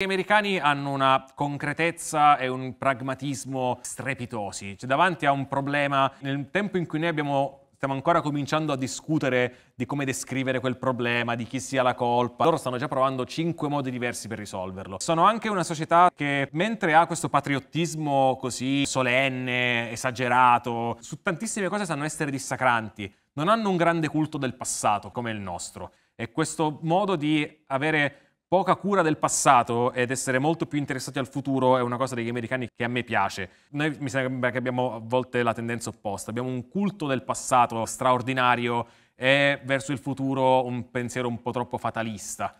Gli americani hanno una concretezza e un pragmatismo strepitosi. Cioè, davanti a un problema, nel tempo in cui noi abbiamo, stiamo ancora cominciando a discutere di come descrivere quel problema, di chi sia la colpa, loro stanno già provando cinque modi diversi per risolverlo. Sono anche una società che, mentre ha questo patriottismo così solenne, esagerato, su tantissime cose sanno essere dissacranti, non hanno un grande culto del passato come il nostro. E questo modo di avere poca cura del passato ed essere molto più interessati al futuro è una cosa degli americani che a me piace. Noi mi sembra che abbiamo a volte la tendenza opposta, abbiamo un culto del passato straordinario e verso il futuro un pensiero un po' troppo fatalista.